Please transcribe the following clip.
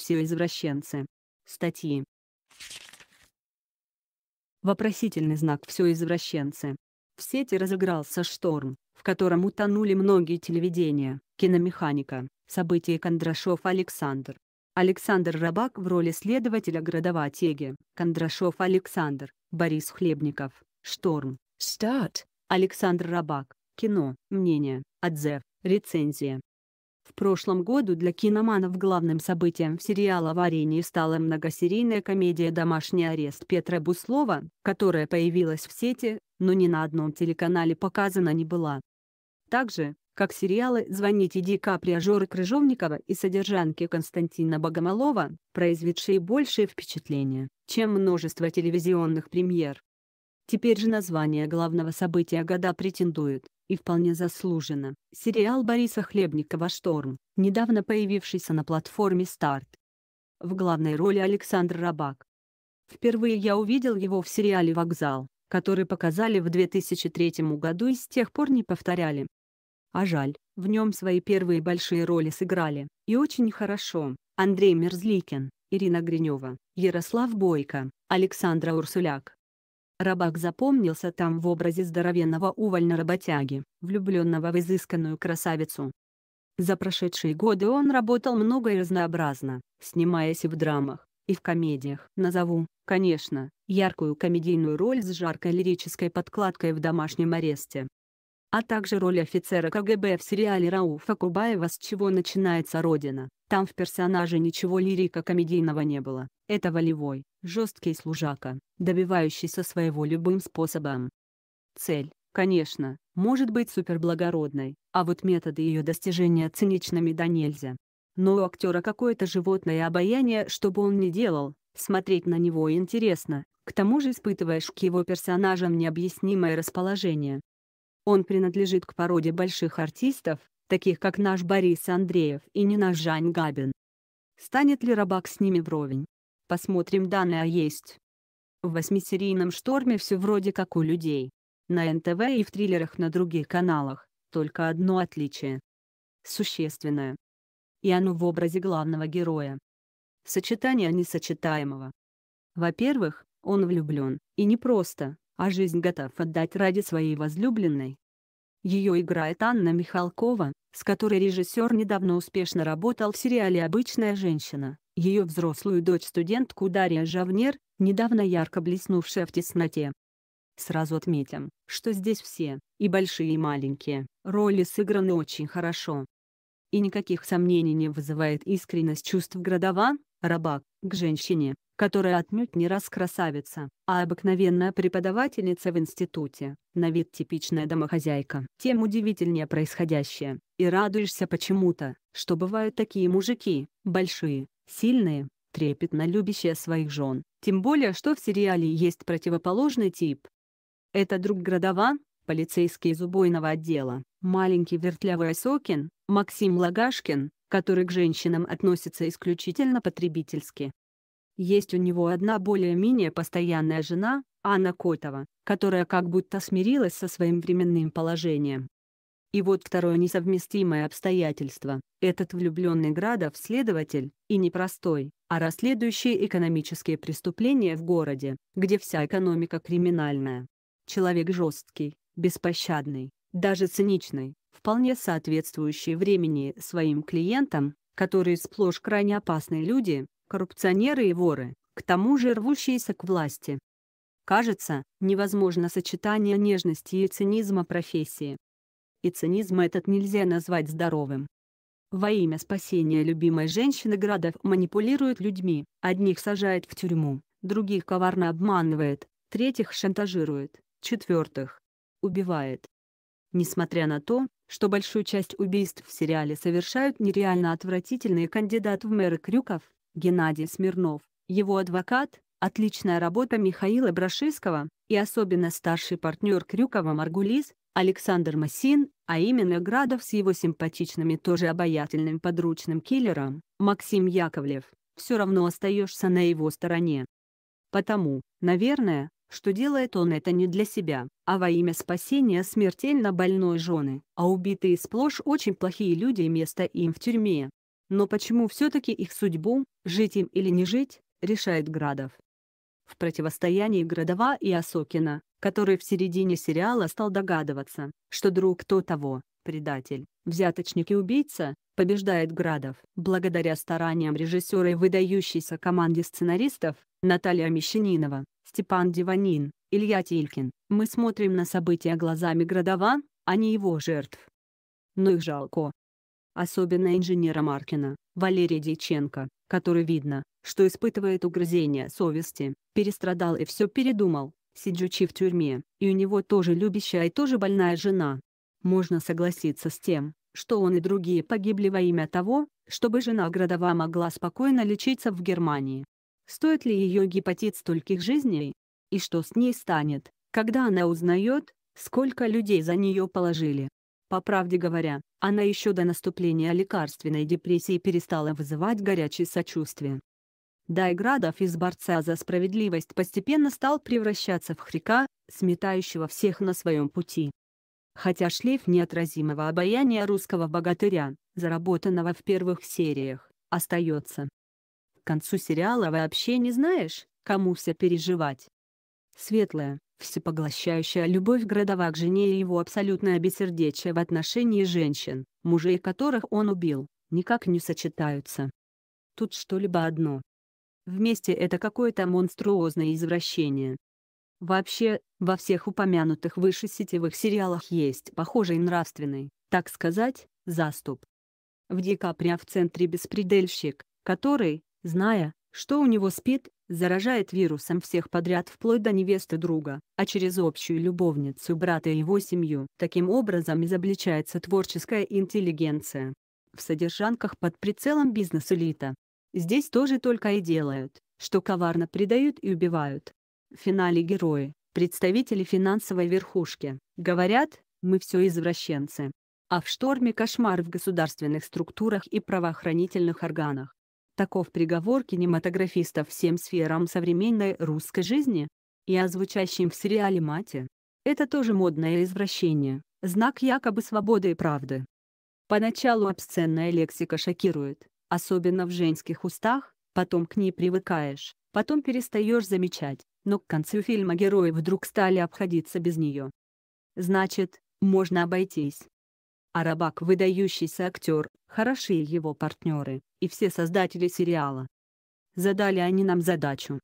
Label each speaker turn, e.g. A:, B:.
A: Все извращенцы. Статьи. Вопросительный знак «Все извращенцы». В сети разыгрался шторм, в котором утонули многие телевидения, киномеханика, события Кондрашов Александр. Александр Рабак в роли следователя Градова Теги, Кондрашов Александр, Борис Хлебников, «Шторм», «Старт», Александр Рабак. кино, мнение, отзыв, рецензия. В прошлом году для киноманов главным событием в сериала «Варенье» стала многосерийная комедия «Домашний арест» Петра Буслова, которая появилась в сети, но ни на одном телеканале показана не была. Также, как сериалы «Звоните Ди Каприо» Жоры Крыжовникова и «Содержанки» Константина Богомолова, произведшие большее впечатление, чем множество телевизионных премьер. Теперь же название главного события года претендует, и вполне заслуженно, сериал Бориса Хлебникова «Шторм», недавно появившийся на платформе «Старт». В главной роли Александр Рабак. Впервые я увидел его в сериале «Вокзал», который показали в 2003 году и с тех пор не повторяли. А жаль, в нем свои первые большие роли сыграли, и очень хорошо, Андрей Мерзликин, Ирина Гринева, Ярослав Бойко, Александра Урсуляк, Рабак запомнился там в образе здоровенного увольно-работяги, влюбленного в изысканную красавицу. За прошедшие годы он работал много и разнообразно, снимаясь и в драмах, и в комедиях. Назову, конечно, яркую комедийную роль с жаркой лирической подкладкой в домашнем аресте, а также роль офицера КГБ в сериале Рауфа Кубаева «С чего начинается Родина». Там в персонаже ничего лирико комедийного не было. Это волевой, жесткий служака, добивающийся своего любым способом. Цель, конечно, может быть суперблагородной, а вот методы ее достижения циничными да нельзя. Но у актера какое-то животное обаяние, что бы он ни делал, смотреть на него интересно, к тому же испытываешь к его персонажам необъяснимое расположение, он принадлежит к породе больших артистов, таких как наш Борис Андреев и не наш Жань Габин. Станет ли Рабак с ними вровень? Посмотрим данные есть. В восьмисерийном шторме все вроде как у людей. На НТВ и в триллерах на других каналах, только одно отличие. Существенное. И оно в образе главного героя. Сочетание несочетаемого. Во-первых, он влюблен, и не просто, а жизнь готов отдать ради своей возлюбленной. Ее играет Анна Михалкова, с которой режиссер недавно успешно работал в сериале «Обычная женщина». Ее взрослую дочь-студентку Дарья Жавнер, недавно ярко блеснувшая в тесноте. Сразу отметим, что здесь все, и большие и маленькие, роли сыграны очень хорошо. И никаких сомнений не вызывает искренность чувств Градова, раба, к женщине, которая отнюдь не раз красавица, а обыкновенная преподавательница в институте, на вид типичная домохозяйка. Тем удивительнее происходящее, и радуешься почему-то, что бывают такие мужики, большие, сильные, трепетно любящие своих жен, тем более что в сериале есть противоположный тип. Это друг Градова, полицейский из убойного отдела, Маленький вертлявый Осокин, Максим Лагашкин, который к женщинам относится исключительно потребительски. Есть у него одна более-менее постоянная жена, Анна Котова, которая как будто смирилась со своим временным положением. И вот второе несовместимое обстоятельство – этот влюбленный Градов следователь, и не простой, а расследующий экономические преступления в городе, где вся экономика криминальная. Человек жесткий, беспощадный, даже циничной, вполне соответствующей времени своим клиентам, которые сплошь крайне опасные люди, коррупционеры и воры, к тому же рвущиеся к власти. Кажется, невозможно сочетание нежности и цинизма профессии. И цинизм этот нельзя назвать здоровым. Во имя спасения любимой женщины Градов манипулирует людьми, одних сажает в тюрьму, других коварно обманывает, третьих шантажирует, четвертых убивает. Несмотря на то, что большую часть убийств в сериале совершают нереально отвратительные кандидат в мэры Крюков, Геннадий Смирнов, его адвокат, отличная работа Михаила Брашинского и особенно старший партнер Крюкова Маргулис, Александр Масин, а именно Градов с его симпатичным и тоже обаятельным подручным киллером, Максим Яковлев, все равно остаешься на его стороне. Потому, наверное, что делает он это не для себя, а во имя спасения смертельно больной жены, а убитые сплошь очень плохие люди и место им в тюрьме. Но почему все-таки их судьбу, жить им или не жить, решает Градов. В противостоянии Градова и Осокина, который в середине сериала стал догадываться, что друг то того, предатель, взяточник и убийца, побеждает Градов. Благодаря стараниям режиссера и выдающейся команде сценаристов, Наталья Мещанинова, Степан Диванин, Илья Тилькин. Мы смотрим на события глазами Градова, а не его жертв. Но ну их жалко. Особенно инженера Маркина, Валерия Дьяченко, который видно, что испытывает угрызение совести, перестрадал и все передумал, сиджучи в тюрьме, и у него тоже любящая и тоже больная жена. Можно согласиться с тем, что он и другие погибли во имя того, чтобы жена Градова могла спокойно лечиться в Германии стоит ли ее гепатит стольких жизней, и что с ней станет, когда она узнает, сколько людей за нее положили. По правде говоря, она еще до наступления лекарственной депрессии перестала вызывать горячее сочувствие. Дайградов из борца за справедливость постепенно стал превращаться в хрика, сметающего всех на своем пути. Хотя шлейф неотразимого обаяния русского богатыря, заработанного в первых сериях, остается концу сериала вообще не знаешь, кому переживать. Светлая, всепоглощающая любовь Градова к жене и его абсолютное бессердечие в отношении женщин, мужей которых он убил, никак не сочетаются. Тут что-либо одно. Вместе это какое-то монструозное извращение. Вообще, во всех упомянутых выше сетевых сериалах есть похожий нравственный, так сказать, заступ. В «Дикаприо» в центре беспредельщик, который, зная, что у него спит, заражает вирусом всех подряд вплоть до невесты друга, а через общую любовницу брата и его семью. Таким образом изобличается творческая интеллигенция. В содержанках под прицелом бизнес-элита. Здесь тоже только и делают, что коварно предают и убивают. В финале герои, представители финансовой верхушки, говорят, мы все извращенцы. А в шторме кошмар в государственных структурах и правоохранительных органах. Таков приговор кинематографистов всем сферам современной русской жизни. И о звучащем в сериале «Мате». Это тоже модное извращение, знак якобы свободы и правды. Поначалу обсценная лексика шокирует, особенно в женских устах, потом к ней привыкаешь, потом перестаешь замечать, но к концу фильма герои вдруг стали обходиться без нее. Значит, можно обойтись. Арабак выдающийся актер, хороши его партнеры, и все создатели сериала. Задали они нам задачу